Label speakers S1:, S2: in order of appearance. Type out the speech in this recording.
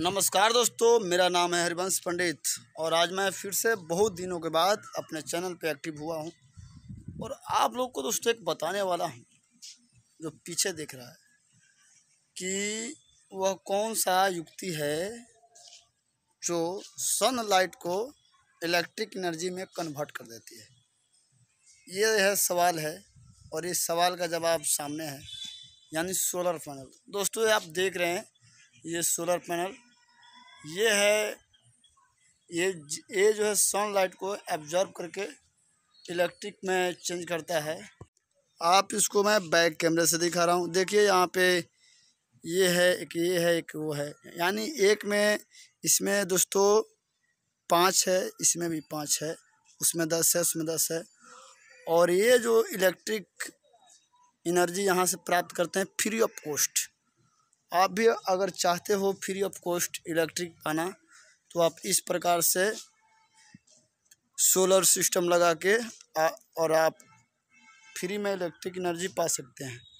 S1: नमस्कार दोस्तों मेरा नाम है हरिवंश पंडित और आज मैं फिर से बहुत दिनों के बाद अपने चैनल पे एक्टिव हुआ हूँ और आप लोग को दोस्तों एक बताने वाला हूँ जो पीछे देख रहा है कि वह कौन सा युक्ति है जो सनलाइट को इलेक्ट्रिक एनर्जी में कन्वर्ट कर देती है ये है सवाल है और इस सवाल का जवाब सामने है यानी सोलर पैनल दोस्तों आप देख रहे हैं ये सोलर पैनल ये है ये ये जो है सनलाइट को एब्जॉर्ब करके इलेक्ट्रिक में चेंज करता है आप इसको मैं बैक कैमरे से दिखा रहा हूँ देखिए यहाँ पे ये है एक ये है एक वो है यानी एक में इसमें दोस्तों पाँच है इसमें भी पाँच है उसमें दस है उसमें दस है और ये जो इलेक्ट्रिक एनर्जी यहाँ से प्राप्त करते हैं फ्री ऑफ कॉस्ट आप भी अगर चाहते हो फ्री ऑफ कॉस्ट इलेक्ट्रिक पाना तो आप इस प्रकार से सोलर सिस्टम लगा के आ, और आप फ्री में इलेक्ट्रिक एनर्जी पा सकते हैं